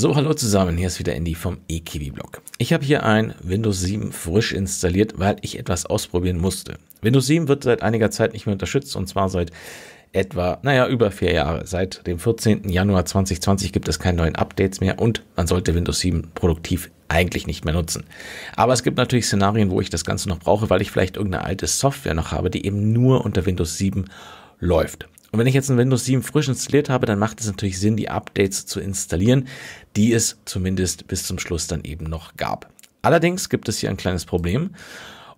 So, hallo zusammen, hier ist wieder Andy vom eKiwi-Blog. Ich habe hier ein Windows 7 frisch installiert, weil ich etwas ausprobieren musste. Windows 7 wird seit einiger Zeit nicht mehr unterstützt und zwar seit etwa, naja, über vier Jahre. Seit dem 14. Januar 2020 gibt es keine neuen Updates mehr und man sollte Windows 7 produktiv eigentlich nicht mehr nutzen. Aber es gibt natürlich Szenarien, wo ich das Ganze noch brauche, weil ich vielleicht irgendeine alte Software noch habe, die eben nur unter Windows 7 läuft. Und wenn ich jetzt ein Windows 7 frisch installiert habe, dann macht es natürlich Sinn, die Updates zu installieren, die es zumindest bis zum Schluss dann eben noch gab. Allerdings gibt es hier ein kleines Problem.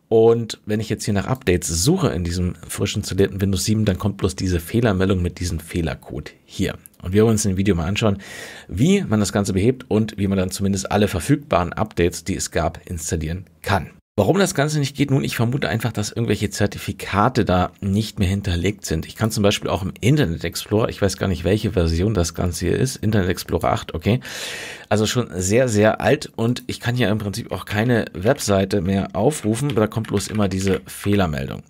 Und wenn ich jetzt hier nach Updates suche in diesem frisch installierten Windows 7, dann kommt bloß diese Fehlermeldung mit diesem Fehlercode hier. Und wir wollen uns in dem Video mal anschauen, wie man das Ganze behebt und wie man dann zumindest alle verfügbaren Updates, die es gab, installieren kann. Warum das Ganze nicht geht, nun, ich vermute einfach, dass irgendwelche Zertifikate da nicht mehr hinterlegt sind. Ich kann zum Beispiel auch im Internet Explorer, ich weiß gar nicht, welche Version das Ganze hier ist, Internet Explorer 8, okay, also schon sehr, sehr alt und ich kann hier im Prinzip auch keine Webseite mehr aufrufen, da kommt bloß immer diese Fehlermeldung.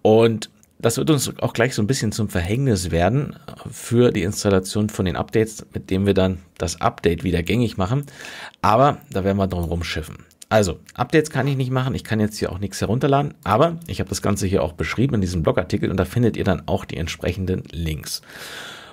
Und das wird uns auch gleich so ein bisschen zum Verhängnis werden für die Installation von den Updates, mit dem wir dann das Update wieder gängig machen. Aber da werden wir drum rumschiffen. Also, Updates kann ich nicht machen, ich kann jetzt hier auch nichts herunterladen, aber ich habe das Ganze hier auch beschrieben in diesem Blogartikel und da findet ihr dann auch die entsprechenden Links.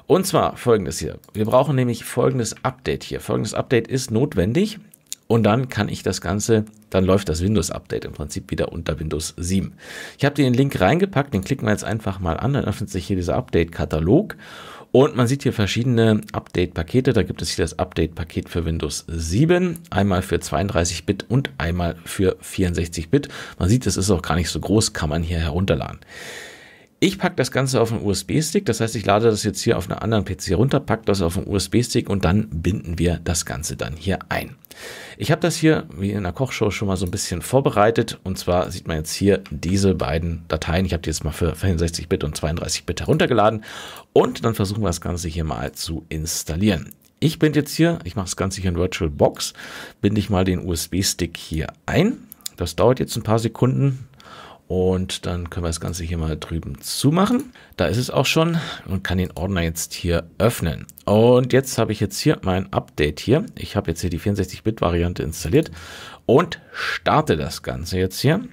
Und zwar folgendes hier. Wir brauchen nämlich folgendes Update hier. Folgendes Update ist notwendig, und dann kann ich das Ganze, dann läuft das Windows-Update im Prinzip wieder unter Windows 7. Ich habe den Link reingepackt, den klicken wir jetzt einfach mal an, dann öffnet sich hier dieser Update-Katalog und man sieht hier verschiedene Update-Pakete. Da gibt es hier das Update-Paket für Windows 7, einmal für 32-Bit und einmal für 64-Bit. Man sieht, es ist auch gar nicht so groß, kann man hier herunterladen. Ich packe das Ganze auf einen USB-Stick, das heißt, ich lade das jetzt hier auf einer anderen PC runter, packe das auf einen USB-Stick und dann binden wir das Ganze dann hier ein. Ich habe das hier, wie in der Kochshow, schon mal so ein bisschen vorbereitet und zwar sieht man jetzt hier diese beiden Dateien. Ich habe die jetzt mal für 64-Bit und 32-Bit heruntergeladen und dann versuchen wir das Ganze hier mal zu installieren. Ich bin jetzt hier, ich mache das Ganze hier in VirtualBox, binde ich mal den USB-Stick hier ein. Das dauert jetzt ein paar Sekunden, und dann können wir das Ganze hier mal drüben zumachen. Da ist es auch schon und kann den Ordner jetzt hier öffnen. Und jetzt habe ich jetzt hier mein Update hier. Ich habe jetzt hier die 64-Bit-Variante installiert und starte das Ganze jetzt hier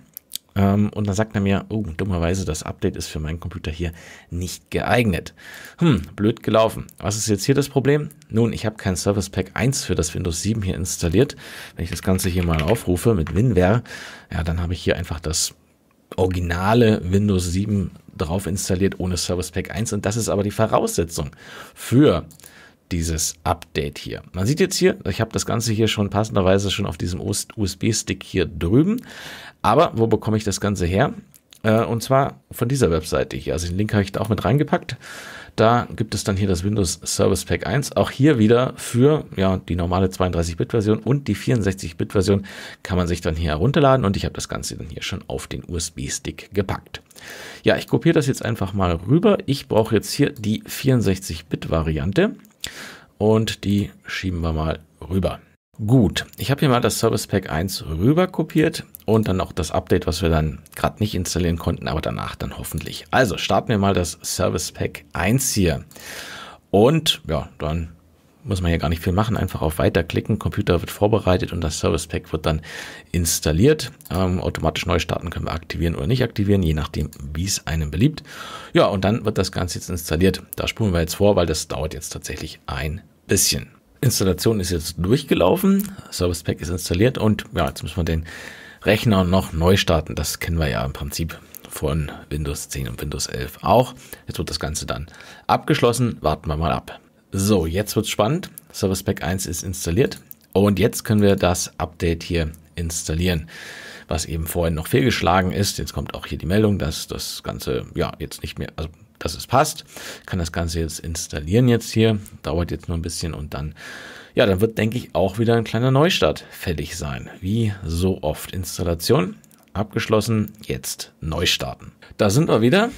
ähm, und dann sagt er mir, oh, dummerweise, das Update ist für meinen Computer hier nicht geeignet. Hm, blöd gelaufen. Was ist jetzt hier das Problem? Nun, ich habe kein Service Pack 1 für das Windows 7 hier installiert. Wenn ich das Ganze hier mal aufrufe mit WinWare, ja, dann habe ich hier einfach das originale Windows 7 drauf installiert ohne Service Pack 1 und das ist aber die Voraussetzung für dieses Update hier. Man sieht jetzt hier, ich habe das Ganze hier schon passenderweise schon auf diesem USB-Stick hier drüben, aber wo bekomme ich das Ganze her? Äh, und zwar von dieser Webseite hier. Also den Link habe ich da auch mit reingepackt. Da gibt es dann hier das Windows Service Pack 1. Auch hier wieder für ja, die normale 32-Bit-Version und die 64-Bit-Version kann man sich dann hier herunterladen. Und ich habe das Ganze dann hier schon auf den USB-Stick gepackt. Ja, ich kopiere das jetzt einfach mal rüber. Ich brauche jetzt hier die 64-Bit-Variante und die schieben wir mal rüber. Gut, ich habe hier mal das Service Pack 1 rüber kopiert und dann auch das Update, was wir dann gerade nicht installieren konnten, aber danach dann hoffentlich. Also starten wir mal das Service Pack 1 hier. Und ja, dann muss man hier gar nicht viel machen, einfach auf Weiter klicken, Computer wird vorbereitet und das Service Pack wird dann installiert. Ähm, automatisch neu starten können wir aktivieren oder nicht aktivieren, je nachdem, wie es einem beliebt. Ja, und dann wird das Ganze jetzt installiert. Da spulen wir jetzt vor, weil das dauert jetzt tatsächlich ein bisschen. Installation ist jetzt durchgelaufen, Service Pack ist installiert und ja, jetzt müssen wir den Rechner noch neu starten. Das kennen wir ja im Prinzip von Windows 10 und Windows 11 auch. Jetzt wird das Ganze dann abgeschlossen. Warten wir mal ab. So, jetzt wird es spannend. Service Pack 1 ist installiert und jetzt können wir das Update hier installieren, was eben vorhin noch fehlgeschlagen ist. Jetzt kommt auch hier die Meldung, dass das Ganze ja jetzt nicht mehr, also dass es passt. Ich kann das Ganze jetzt installieren jetzt hier. Dauert jetzt nur ein bisschen und dann, ja, dann wird, denke ich, auch wieder ein kleiner Neustart fällig sein. Wie so oft. Installation abgeschlossen, jetzt neu starten. Da sind wir wieder.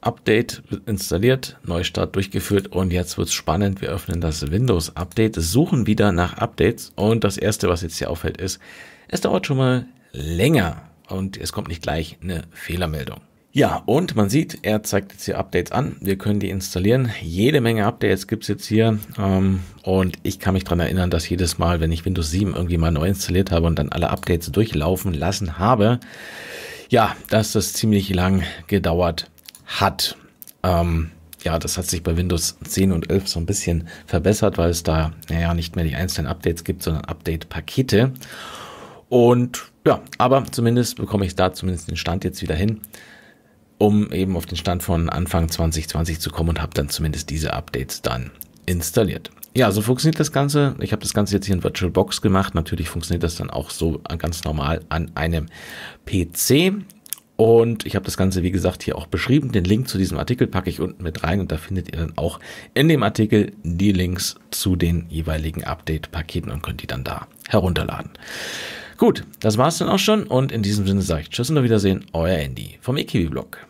Update installiert, Neustart durchgeführt und jetzt wird es spannend. Wir öffnen das Windows Update, suchen wieder nach Updates und das erste, was jetzt hier auffällt, ist, es dauert schon mal länger und es kommt nicht gleich eine Fehlermeldung. Ja, und man sieht, er zeigt jetzt hier Updates an. Wir können die installieren. Jede Menge Updates gibt's jetzt hier. Ähm, und ich kann mich dran erinnern, dass jedes Mal, wenn ich Windows 7 irgendwie mal neu installiert habe und dann alle Updates durchlaufen lassen habe, ja, dass das ziemlich lang gedauert hat. Ähm, ja, das hat sich bei Windows 10 und 11 so ein bisschen verbessert, weil es da, naja, nicht mehr die einzelnen Updates gibt, sondern Update-Pakete. Und ja, aber zumindest bekomme ich da zumindest den Stand jetzt wieder hin um eben auf den Stand von Anfang 2020 zu kommen und habe dann zumindest diese Updates dann installiert. Ja, so funktioniert das Ganze. Ich habe das Ganze jetzt hier in VirtualBox gemacht. Natürlich funktioniert das dann auch so ganz normal an einem PC. Und ich habe das Ganze, wie gesagt, hier auch beschrieben. Den Link zu diesem Artikel packe ich unten mit rein und da findet ihr dann auch in dem Artikel die Links zu den jeweiligen Update-Paketen und könnt die dann da herunterladen. Gut, das war's dann auch schon und in diesem Sinne sage ich Tschüss und auf Wiedersehen, euer Andy vom ekiwi blog